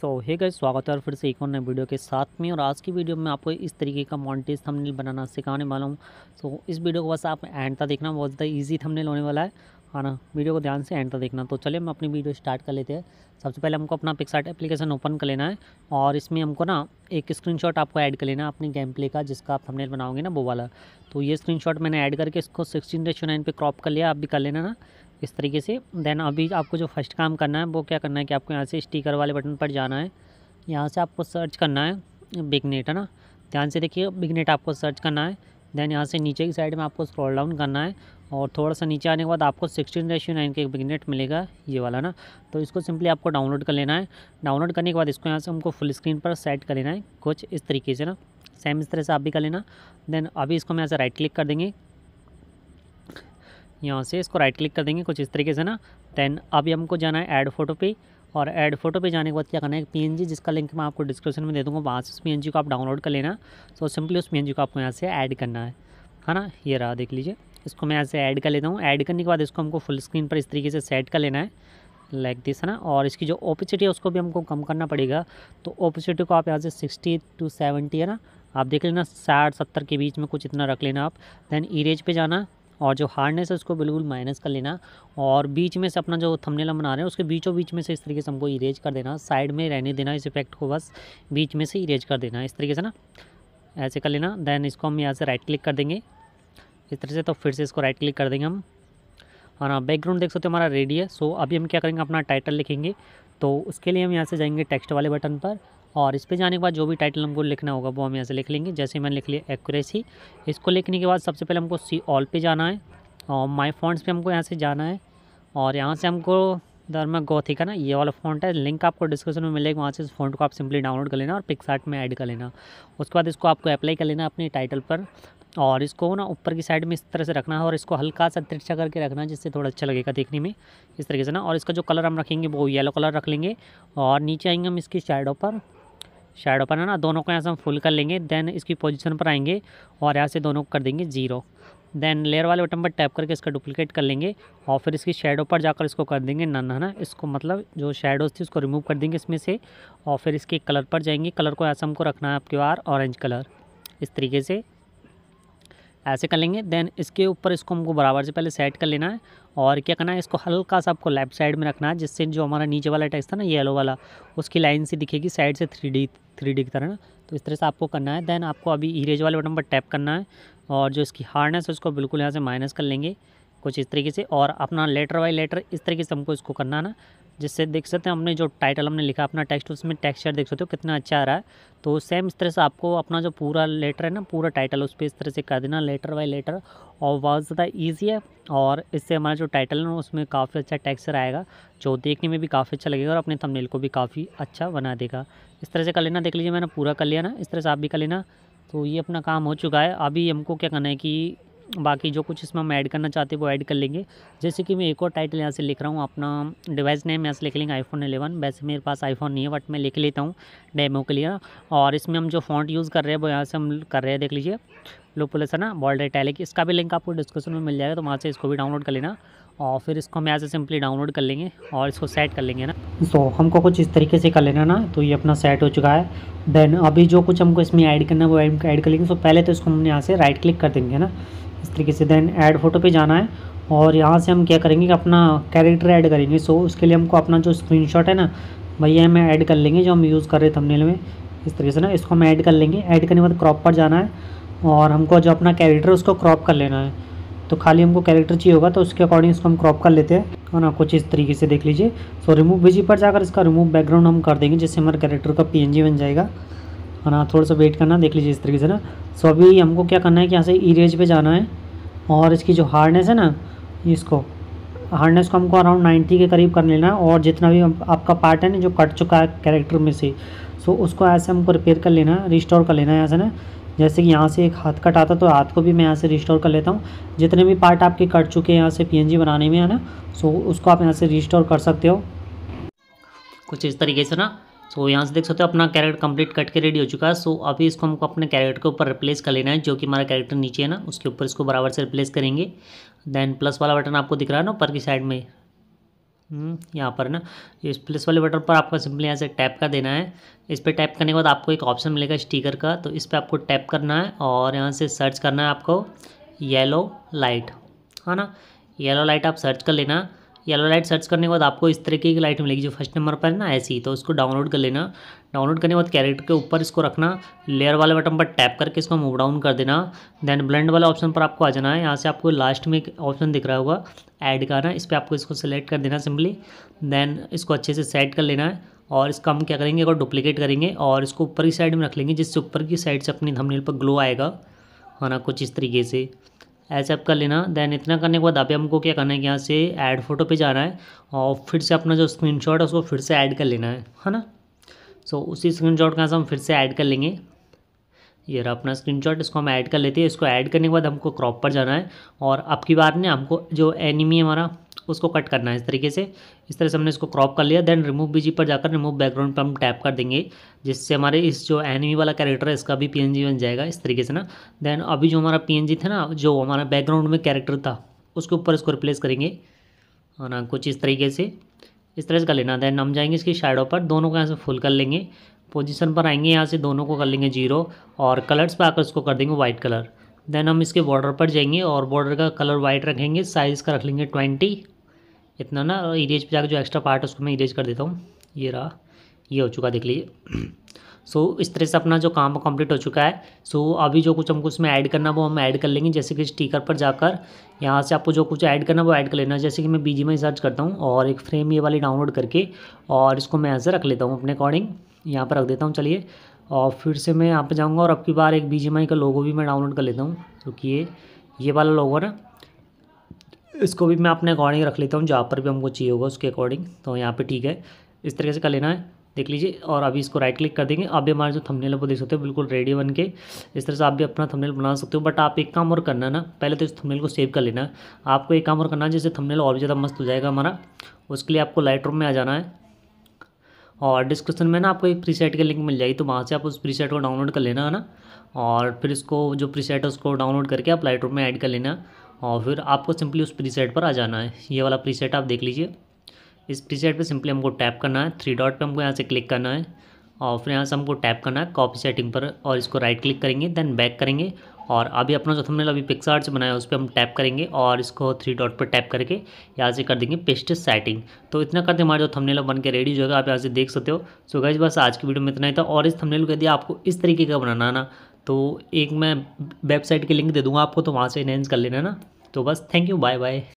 सो हे गए स्वागत है और फिर से एक और नए वीडियो के साथ में और आज की वीडियो में आपको इस तरीके का मॉन्टेज थंबनेल बनाना सिखाने वाला हूँ सो so, इस वीडियो को बस आप एंड तक देखना बहुत ज़्यादा ईजी थंबनेल होने वाला है और हाँ वीडियो को ध्यान से एंड देखना तो चलिए हम अपनी वीडियो स्टार्ट कर लेते हैं सबसे पहले हमको अपना पिक्सार्ट एप्लीकेशन ओपन कर लेना है और इसमें हमको ना एक स्क्रीनशॉट आपको ऐड कर लेना है अपनी गेम प्ले का जिसका आप थंबनेल बनाओगे ना वो वाला तो ये स्क्रीनशॉट मैंने ऐड करके इसको सिक्सटीन रेशो नाइन पर क्रॉप कर लिया आप भी कर लेना ना इस तरीके से देन अभी आपको जो फर्स्ट काम करना है वो क्या करना है कि आपको यहाँ से स्टीकर वाले बटन पर जाना है यहाँ से आपको सर्च करना है बिगनेट है ना ध्यान से देखिए बिगनेट आपको सर्च करना है देन यहाँ से नीचे की साइड में आपको स्क्रॉल डाउन करना है और थोड़ा सा नीचे आने के बाद आपको सिक्सटीन रेशियो नाइन का एक बिगनेट मिलेगा ये वाला ना तो इसको सिंपली आपको डाउनलोड कर लेना है डाउनलोड करने के बाद इसको यहाँ से हमको फुल स्क्रीन पर सेट कर लेना है कुछ इस तरीके से ना सेम इस तरह से आप भी कर लेना देन अभी इसको हम यहाँ से राइट क्लिक कर देंगे यहाँ से इसको राइट क्लिक कर देंगे कुछ इस तरीके से ना देन अभी हमको जाना है ऐड फोटो पे और ऐड फोटो पे जाने के बाद क्या करना है जी जिसका लिंक मैं आपको डिस्क्रिप्शन में दे दूँगा वहाँ से उस जी को आप डाउनलोड कर लेना तो सिंपली उस जी को आपको यहाँ से ऐड करना है है ना ये रहा देख लीजिए इसको मैं ऐसे ऐड कर लेता हूँ ऐड करने के बाद इसको हमको फुल स्क्रीन पर इस तरीके से सेट कर लेना है लाइक दिस है ना और इसकी जो ओपिसिटी है उसको भी हमको कम करना पड़ेगा तो ओपिसिटी को आप यहाँ से सिक्सटी टू सेवेंटी है ना आप देख लेना साठ सत्तर के बीच में कुछ इतना रख लेना आप देन इरेज पे जाना और जो हार्डनेस है उसको बिल्कुल माइनस कर लेना और बीच में से अपना जो थंबनेल हम बना रहे हैं उसके बीचों बीच में से इस तरीके से हमको इरेज कर देना साइड में रहने देना इस इफेक्ट को बस बीच में से इरेज कर देना इस तरीके से ना ऐसे कर लेना देन इसको हम यहाँ से राइट क्लिक कर देंगे इस तरह से तो फिर से इसको राइट क्लिक कर देंगे हम और बैकग्राउंड हाँ, देख सकते हो हमारा रेडी है सो अभी हम क्या करेंगे अपना टाइटल लिखेंगे तो उसके लिए हम यहाँ से जाएंगे टेक्स्ट वाले बटन पर और इस पर जाने के बाद जो भी टाइटल हमको लिखना होगा वो हम यहाँ से लिख लेंगे जैसे मैंने लिख लिया एक्यूरेसी इसको लिखने के बाद सबसे पहले हमको सी ऑल पे जाना है और माई फॉन्ट्स पे हमको यहाँ से जाना है और यहाँ से हमको दरमा गोथी का ना ये वाला फॉन्ट है लिंक आपको डिस्क्रिप्शन में मिलेगा वहाँ से इस फॉन्ट को आप सिंपली डाउनलोड कर लेना और पिकसार्ट में ऐड कर लेना उसके बाद इसको आपको अप्लाई कर लेना अपने टाइटल पर और इसको ना ऊपर की साइड में इस तरह से रखना है और इसको हल्का सा तिरछा करके रखना है जिससे थोड़ा अच्छा लगेगा देखने में इस तरीके से ना और इसका जो कलर हम रखेंगे वो येलो कलर रख लेंगे और नीचे आएंगे हम इसकी शेडो पर शेडो पर है ना दोनों को यहाँ से हम फुल कर लेंगे देन इसकी पोजिशन पर आएंगे और यहाँ से दोनों को कर देंगे जीरो देन लेयर वाले बटन पर टैप करके इसका डुप्लीकेट कर लेंगे और फिर इसकी शेडो पर जाकर इसको कर देंगे नन है ना इसको मतलब जो शेडोज थी उसको रिमूव कर देंगे इसमें से और फिर इसके कलर पर जाएंगे कलर को ऐसा हमको रखना है आपके बार ऑरेंज कलर इस तरीके से ऐसे कर लेंगे देन इसके ऊपर इसको हमको बराबर से पहले सेट कर लेना है और क्या करना है इसको हल्का सा आपको लेफ्ट साइड में रखना है जिससे जो हमारा नीचे वाला टेक्स था ना येलो वाला उसकी लाइन से दिखेगी साइड से थ्री डी थ्री डी की तरह ना तो इस तरह से आपको करना है देन आपको अभी इरेज वाले बटन पर टैप करना है और जो इसकी हार्डनेस है उसको बिल्कुल यहाँ से माइनस कर लेंगे कुछ इस तरीके से और अपना लेटर बाई लेटर इस तरीके से हमको इसको करना है ना जिससे देख सकते हैं हमने जो टाइटल हमने लिखा अपना टेक्स्ट उसमें टेक्सचर देख सकते हो कितना अच्छा आ रहा है तो सेम इस तरह से आपको अपना जो पूरा लेटर है ना पूरा टाइटल उस पर इस तरह से कर देना लेटर बाय लेटर और बहुत ज़्यादा ईजी है और इससे हमारा जो टाइटल है ना उसमें काफ़ी अच्छा टेक्सचर आएगा जो देखने में भी काफ़ी अच्छा लगेगा और अपने थमनेल को भी काफ़ी अच्छा बना देगा इस तरह से कर लेना देख लीजिए मैंने पूरा कर लिया ना इस तरह से आप भी कर लेना तो ये अपना काम हो चुका है अभी हमको क्या करना है कि बाकी जो कुछ इसमें हम ऐड करना चाहते हैं वो ऐड कर लेंगे जैसे कि मैं एक और टाइटल यहाँ से लिख रहा हूँ अपना डिवाइस नेम यहाँ से लिख लेंगे आईफोन एलेवन वैसे मेरे पास आईफोन नहीं है बट मैं लिख लेता हूँ डेमो के लिए और इसमें हम जो फॉन्ट यूज़ कर रहे हैं वो यहाँ से हम कर रहे हैं देख लीजिए लो प्लस है ना बॉल्ड टैलिक इसका भी लिंक आपको डिस्क्रिप्शन में मिल जाएगा तो वहाँ से इसको भी डाउनलोड कर लेना और फिर इसको हम यहाँ से सिंपली डाउनलोड कर लेंगे और इसको सेट कर लेंगे ना सो so, हमको कुछ इस तरीके से कर लेना ना तो ये अपना सेट हो चुका है देन अभी जो कुछ हमको इसमें ऐड करना है वो ऐड कर लेंगे सो so, पहले तो इसको हम यहाँ से राइट क्लिक कर देंगे ना इस तरीके से देन ऐड फोटो पे जाना है और यहाँ से हम क्या करेंगे कि अपना कैरेक्टर ऐड करेंगे सो उसके लिए हमको अपना जो स्क्रीन है ना भैया हमें ऐड कर लेंगे जो हम यूज़ कर रहे थे थंबनेल में इस तरीके से ना इसको हम ऐड कर लेंगे ऐड करने के बाद क्रॉप पर जाना है और हमको जो अपना कैरेक्टर उसको क्रॉप कर लेना है तो खाली हमको कैरेक्टर चाहिए होगा तो उसके अकॉर्डिंग इसको हम क्रॉप कर लेते हैं और ना कुछ इस तरीके से देख लीजिए सो रिमूव बिजी पर जाकर इसका रिमूव बैकग्राउंड हम कर देंगे जिससे हमारे कैरेक्टर का पीएनजी बन जाएगा और ना थोड़ा सा वेट करना देख लीजिए इस तरीके से ना सो अभी हमको क्या करना है कि यहाँ से ई पे जाना है और इसकी जो हार्डनेस है ना इसको हार्डनेस को हमको अराउंड 90 के करीब कर लेना है और जितना भी आपका पार्ट है ना जो कट चुका है कैरेक्टर में से सो उसको ऐसे हमको रिपेयर कर लेना है रिस्टोर कर लेना है ऐसे ना जैसे कि यहाँ से एक हाथ कट आता तो हाथ को भी मैं यहाँ से रिस्टोर कर लेता हूँ जितने भी पार्ट आपके कट चुके हैं यहाँ से पी बनाने में है ना सो उसको आप यहाँ से रिस्टोर कर सकते हो कुछ इस तरीके से ना सो so, यहाँ से देख सकते हो अपना कैरेक्टर कंप्लीट कट के रेडी हो चुका है सो so, अभी इसको हमको अपने कैरेक्टर के ऊपर रिप्लेस कर लेना है जो कि हमारा कैरेक्टर नीचे है ना उसके ऊपर इसको बराबर से रिप्लेस करेंगे देन प्लस वाला बटन आपको दिख रहा है ना ऊपर की साइड में हम्म, यहाँ पर ना इस प्लस वाले बटन पर आपको सिंपली यहाँ से टैप का देना है इस पर टैप करने के बाद आपको एक ऑप्शन मिलेगा स्टीकर का तो इस पर आपको टैप करना है और यहाँ से सर्च करना है आपको येलो लाइट है ना येलो लाइट आप सर्च कर लेना है येलो लाइट सर्च करने के बाद आपको इस तरीके की लाइट मिलेगी जो फर्स्ट नंबर पर है ना ऐसी तो इसको डाउनलोड कर लेना डाउनलोड करने के बाद कैरेक्टर के ऊपर इसको रखना लेयर वाले बटन पर टैप करके इसको मूव डाउन कर देना देन ब्लेंड वाले ऑप्शन पर आपको आ जाना है यहाँ से आपको लास्ट में एक ऑप्शन दिख रहा होगा ऐड का ना इस पर आपको इसको सिलेक्ट कर देना सिंपली देन इसको अच्छे से सेट कर लेना है और इसका हम क्या करेंगे अगर डुप्लीकेट करेंगे और इसको ऊपर की साइड में रख लेंगे जिससे ऊपर की साइड से अपनी धमनील पर ग्लो आएगा है ना कुछ इस तरीके से ऐप कर लेना देन इतना करने के बाद अभी हमको क्या करना है कि यहाँ से ऐड फोटो पे जाना है और फिर से अपना जो स्क्रीनशॉट है उसको फिर से ऐड कर लेना है है ना सो so, उसी स्क्रीनशॉट का हम फिर से ऐड कर लेंगे ये रहा अपना स्क्रीनशॉट इसको हम ऐड कर लेते हैं इसको ऐड करने के बाद हमको क्रॉप पर जाना है और अब की बार ने हमको जो एनिमी है हमारा उसको कट करना है इस तरीके से इस तरह से हमने इसको क्रॉप कर लिया देन रिमूव बीजी पर जाकर रिमूव बैकग्राउंड पर हम टैप कर देंगे जिससे हमारे इस जो एनिमी वाला कैरेक्टर है इसका भी पीएनजी बन जाएगा इस तरीके से ना देन अभी जो हमारा पीएनजी था ना जो हमारा बैकग्राउंड में कैरेक्टर था उसके ऊपर इसको रिप्लेस करेंगे और ना हाँ, कुछ इस तरीके से इस तरह से कर लेना देन हम जाएंगे इसकी शाइडों पर दोनों को यहाँ से फुल कर लेंगे पोजीशन पर आएंगे यहाँ से दोनों को कर लेंगे जीरो और कलर्स पर आकर उसको कर देंगे वाइट कलर देन हम इसके बॉर्डर पर जाएंगे और बॉर्डर का कलर वाइट रखेंगे साइज़ का रख लेंगे ट्वेंटी इतना ना इरेज पर जाकर जो एक्स्ट्रा पार्ट है उसको मैं इरेज कर देता हूँ ये रहा ये हो चुका देख लीजिए सो so, इस तरह से अपना जो काम कंप्लीट हो चुका है सो so, अभी जो कुछ हमको उसमें ऐड करना वो हम ऐड कर लेंगे जैसे कि स्टीकर पर जाकर यहाँ से आपको जो कुछ ऐड करना वो ऐड कर लेना जैसे कि मैं बीजी में सर्च करता हूँ और एक फ्रेम ये वाली डाउनलोड करके और इसको मैं ऐसे रख लेता हूँ अपने अकॉर्डिंग यहाँ पर रख देता हूँ चलिए और फिर से मैं यहाँ पर जाऊँगा और अब की बार एक बी का लोगो भी मैं डाउनलोड कर लेता हूँ क्योंकि ये ये वाला लोगो ना इसको भी मैं अपने अकॉर्डिंग रख लेता हूँ जहाँ पर भी हमको चाहिए होगा उसके अकॉर्डिंग तो यहाँ पर ठीक है इस तरीके से कर लेना है देख लीजिए और अभी इसको राइट क्लिक कर देंगे आप भी हमारे जो थंबनेल वो देख सकते हो बिल्कुल रेडी बन के इस तरह से आप भी अपना थंबनेल बना सकते हो बट आप एक काम और करना ना पहले तो इस थंबनेल को सेव कर लेना आपको एक काम और करना है जैसे थंबनेल और भी ज़्यादा मस्त हो जाएगा हमारा उसके लिए आपको लाइट में आ जाना है और डिस्क्रिप्शन में ना आपको एक प्रीसेट की लिंक मिल जाएगी तो वहाँ से आप उस प्रीसेट को डाउनलोड कर लेना है ना और फिर इसको जो प्रीसेट है उसको डाउनलोड करके आप लाइट में ऐड कर लेना और फिर आपको सिंपली उस प्रीसेट पर आ जाना है ये वाला प्रीसेट आप देख लीजिए इस प्रीसेट पे सिंपली हमको टैप करना है थ्री डॉट पे हमको यहाँ से क्लिक करना है और फिर यहाँ से हमको टैप करना है कॉपी सेटिंग पर और इसको राइट क्लिक करेंगे देन बैक करेंगे और अभी अपना जो थंबनेल अभी पिक्स आर्ट बनाया उस पर हम टैप करेंगे और इसको थ्री डॉट पर टैप करके यहाँ से कर देंगे पेस्ट सेटिंग तो इतना करते हमारा जो थंबनेल बन के रेडी जो है आप यहाँ से देख सकते हो सो गाइज बस आज की वीडियो में इतना ही था और इस थंबनेल को यदि आपको इस तरीके का बनाना ना तो एक मैं वेबसाइट की लिंक दे दूँगा आपको तो वहाँ से इनहेंस कर लेना ना तो बस थैंक यू बाय बाय